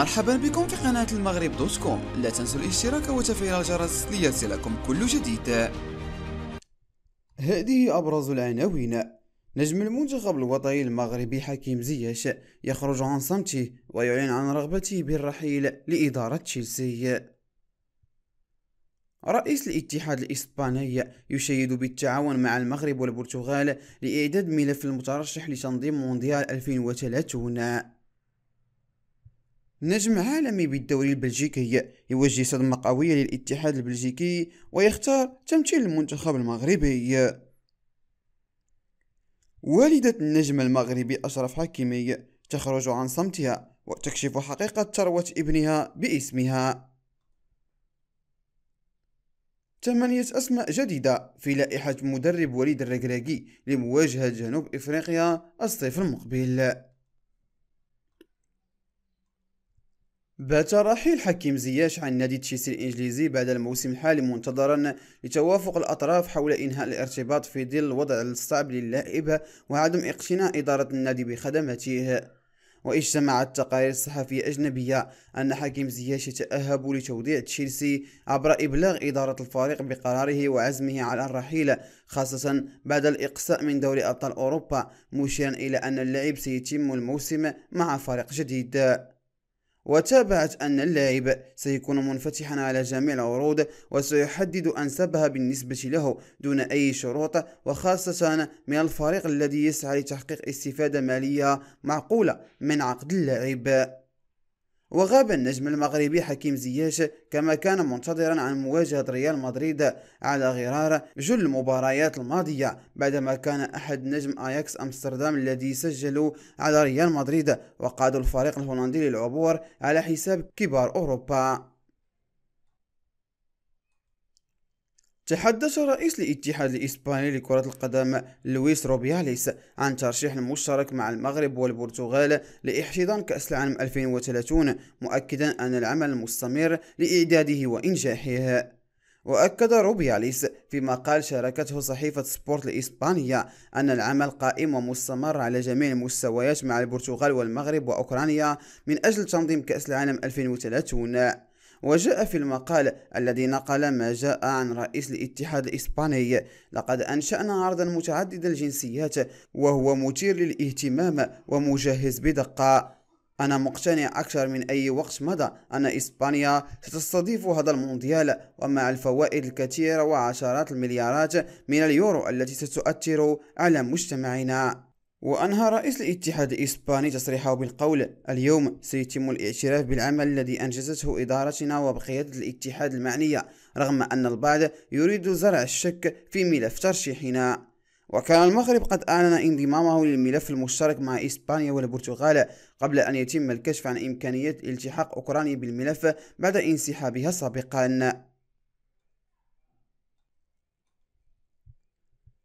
مرحبا بكم في قناة المغرب دوت كوم لا تنسوا الاشتراك وتفعيل الجرس ليصلكم كل جديد هذه أبرز العناوين نجم المنتخب الوطني المغربي حكيم زياش يخرج عن صمته ويعلن عن رغبته بالرحيل لإدارة تشيلسي رئيس الاتحاد الإسباني يشيد بالتعاون مع المغرب والبرتغال لإعداد ملف المترشح لتنظيم مونديال 2030 نجم عالمي بالدوري البلجيكي يوجه صدمة قوية للاتحاد البلجيكي ويختار تمثيل المنتخب المغربي والدة النجم المغربي أشرف حكيمي تخرج عن صمتها وتكشف حقيقة ثروة ابنها باسمها ثمانية أسماء جديدة في لائحة مدرب وليد الركراكي لمواجهة جنوب إفريقيا الصيف المقبل بات رحيل حكيم زياش عن نادي تشيلسي الإنجليزي بعد الموسم الحالي منتظرا لتوافق الأطراف حول إنهاء الارتباط في ظل الوضع الصعب للاعب وعدم اقتناء إدارة النادي بخدماته واجتمعت تقارير صحفية أجنبية أن حكيم زياش يتأهب لتوديع تشيلسي عبر إبلاغ إدارة الفريق بقراره وعزمه على الرحيل خاصة بعد الإقصاء من دوري أبطال أوروبا مشيرا إلى أن اللعب سيتم الموسم مع فريق جديد وتابعت أن اللاعب سيكون منفتحا على جميع العروض وسيحدد أنسبها بالنسبة له دون أي شروط وخاصة من الفريق الذي يسعى لتحقيق استفادة مالية معقولة من عقد اللاعب وغاب النجم المغربي حكيم زياش كما كان منتظرا عن مواجهة ريال مدريد على غرار جل المباريات الماضية بعدما كان أحد نجم أياكس أمستردام الذي سجلوا على ريال مدريد وقادوا الفريق الهولندي للعبور على حساب كبار أوروبا تحدث رئيس الاتحاد الإسباني لكرة القدم لويس روبياليس عن ترشيح المشترك مع المغرب والبرتغال لاحتضان كأس العالم 2030 مؤكدا أن العمل مستمر لإعداده وإنجاحه وأكد روبياليس في مقال شاركته صحيفة سبورت الإسبانية أن العمل قائم ومستمر على جميع المستويات مع البرتغال والمغرب وأوكرانيا من أجل تنظيم كأس العالم 2030 وجاء في المقال الذي نقل ما جاء عن رئيس الاتحاد الإسباني لقد أنشأنا عرضا متعدد الجنسيات وهو مثير للاهتمام ومجهز بدقة أنا مقتنع أكثر من أي وقت مضى أن إسبانيا ستستضيف هذا المونديال ومع الفوائد الكثيرة وعشرات المليارات من اليورو التي ستؤثر على مجتمعنا وأنهى رئيس الاتحاد الإسباني تصريحه بالقول اليوم سيتم الاعتراف بالعمل الذي أنجزته إدارتنا وبقيادة الاتحاد المعنية رغم أن البعض يريد زرع الشك في ملف ترشيحنا وكان المغرب قد أعلن انضمامه للملف المشترك مع إسبانيا والبرتغال قبل أن يتم الكشف عن إمكانية التحاق أوكرانيا بالملف بعد انسحابها سابقا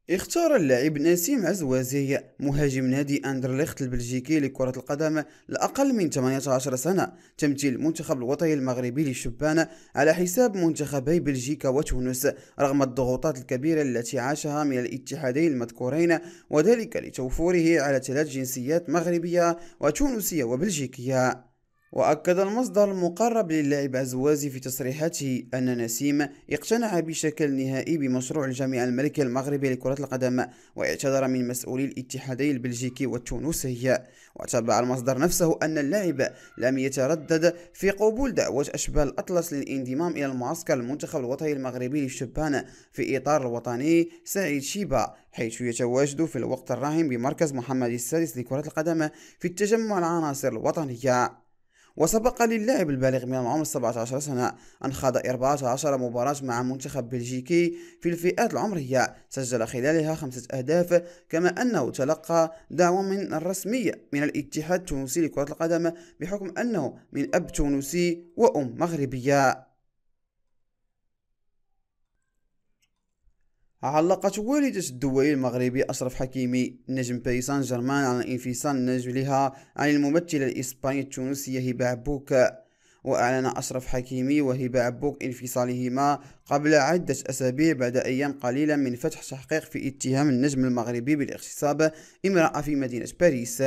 اختار اللاعب نسيم عزوازي مهاجم نادي اندرليخت البلجيكي لكرة القدم الأقل من 18 سنة تمثيل المنتخب الوطني المغربي للشبان على حساب منتخبي بلجيكا وتونس رغم الضغوطات الكبيرة التي عاشها من الاتحادين المذكورين وذلك لتوفره على ثلاث جنسيات مغربية وتونسية وبلجيكية وأكد المصدر المقرب للاعب عزوازي في تصريحاته أن نسيم اقتنع بشكل نهائي بمشروع الجامعة الملكية المغربية لكرة القدم واعتذر من مسؤولي الاتحادي البلجيكي والتونسي وتابع المصدر نفسه أن اللاعب لم يتردد في قبول دعوة أشبال الأطلس للانضمام إلى المعسكر المنتخب الوطني المغربي للشبان في إطار الوطني سعيد شيبا حيث يتواجد في الوقت الراهن بمركز محمد السادس لكرة القدم في التجمع العناصر الوطنية وسبق للاعب البالغ من العمر 17 سنة أن خاض 14 مباراة مع منتخب بلجيكي في الفئات العمرية سجل خلالها خمسة أهداف كما أنه تلقى دعوة من الرسمية من الاتحاد التونسي لكرة القدم بحكم أنه من أب تونسي وأم مغربية علقت والدة الدولي المغربي أشرف حكيمي نجم باريس سان جيرمان على انفصال نجلها عن الممثلة الإسبانية التونسية هبة عبوك وأعلن أشرف حكيمي وهبة عبوك انفصالهما قبل عدة أسابيع بعد أيام قليلة من فتح تحقيق في اتهام النجم المغربي بالاغتصاب امرأة في مدينة باريس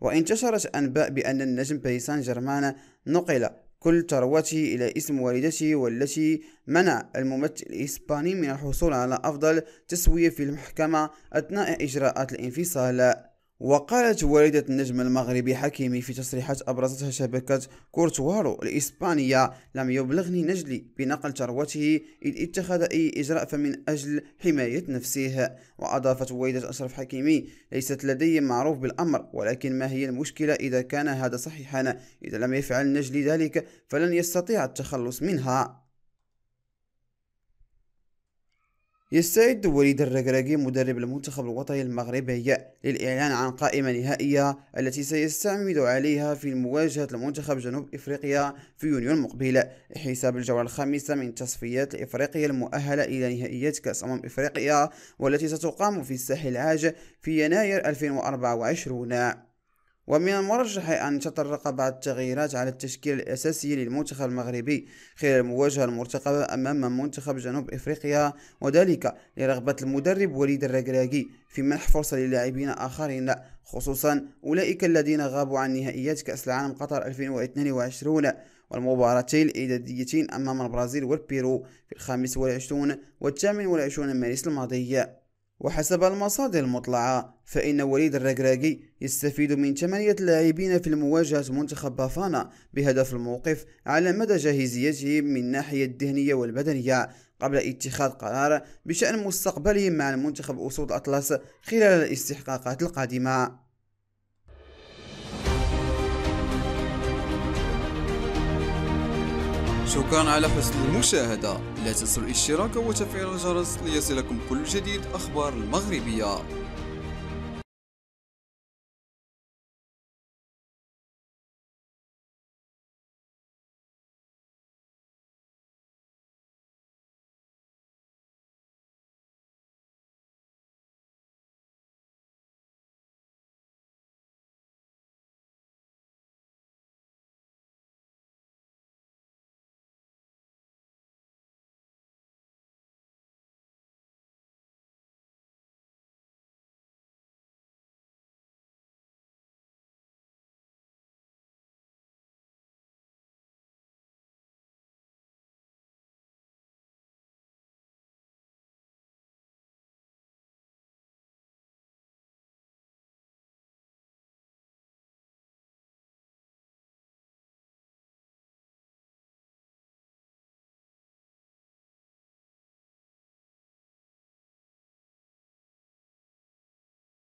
وانتشرت أنباء بأن النجم باريس سان جيرمان نقل كل ثروتي إلى اسم والدته والتي منع الممثل الإسباني من الحصول على أفضل تسوية في المحكمة أثناء إجراءات الانفصال وقالت والدة النجم المغربي حكيمي في تصريحات أبرزتها شبكة كورتوارو الإسبانية لم يبلغني نجلي بنقل ثروته إذ اتخذ أي إجراء فمن أجل حماية نفسه وأضافت والدة أشرف حكيمي ليست لدي معروف بالأمر ولكن ما هي المشكلة إذا كان هذا صحيحا إذا لم يفعل نجلي ذلك فلن يستطيع التخلص منها يستعد وليد الركراكي مدرب المنتخب الوطني المغربي للإعلان عن قائمة نهائية التي سيستعمد عليها في مواجهة المنتخب جنوب إفريقيا في يونيو المقبل حساب الجولة الخامسة من تصفيات إفريقيا المؤهلة إلى نهائيات كأس أمم إفريقيا والتي ستقام في الساحل العاج في يناير 2024 ومن المرجح أن تطرق بعض التغييرات على التشكيل الأساسي للمنتخب المغربي خلال المواجهة المرتقبة أمام منتخب جنوب إفريقيا وذلك لرغبة المدرب وليد الركراكي في منح فرصة للاعبين آخرين خصوصا أولئك الذين غابوا عن نهائيات كأس العالم قطر 2022 والمباراتين الإداديتين أمام البرازيل والبيرو في الخامس والعشرون والثامن والعشرون مارس الماضي وحسب المصادر المطلعة فإن وليد الركراكي يستفيد من ثمانية لاعبين في المواجهة منتخب بافانا بهدف الموقف على مدى جاهزيتهم من الناحية الذهنية والبدنية قبل اتخاذ قرار بشأن مستقبلهم مع المنتخب أسود أطلس خلال الاستحقاقات القادمة شكرا على حسن المشاهدة لا تنسوا الاشتراك وتفعيل الجرس ليصلكم كل جديد أخبار المغربية